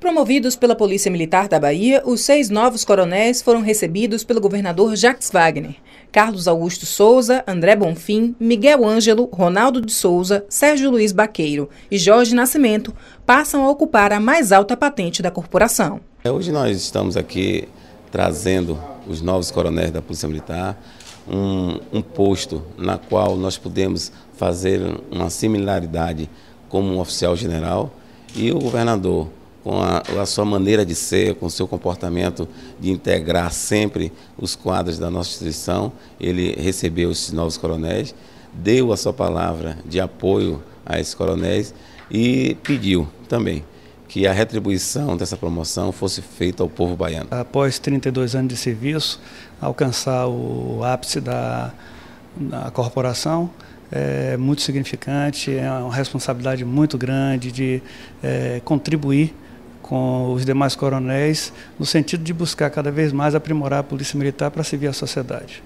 Promovidos pela Polícia Militar da Bahia, os seis novos coronéis foram recebidos pelo governador Jacques Wagner. Carlos Augusto Souza, André Bonfim, Miguel Ângelo, Ronaldo de Souza, Sérgio Luiz Baqueiro e Jorge Nascimento passam a ocupar a mais alta patente da corporação. É, hoje nós estamos aqui trazendo os novos coronéis da Polícia Militar, um, um posto na qual nós podemos fazer uma similaridade como um oficial general e o governador com a, a, sua maneira de ser, com o seu comportamento de integrar sempre os quadros da nossa instituição. Ele recebeu esses novos coronéis, deu a sua palavra de apoio a esses coronéis e pediu também que a retribuição dessa promoção fosse feita ao povo baiano. Após 32 anos de serviço, alcançar o ápice da, da corporação, é muito significante, é uma responsabilidade muito grande de é, contribuir com os demais coronéis, no sentido de buscar cada vez mais aprimorar a Polícia Militar para servir à sociedade.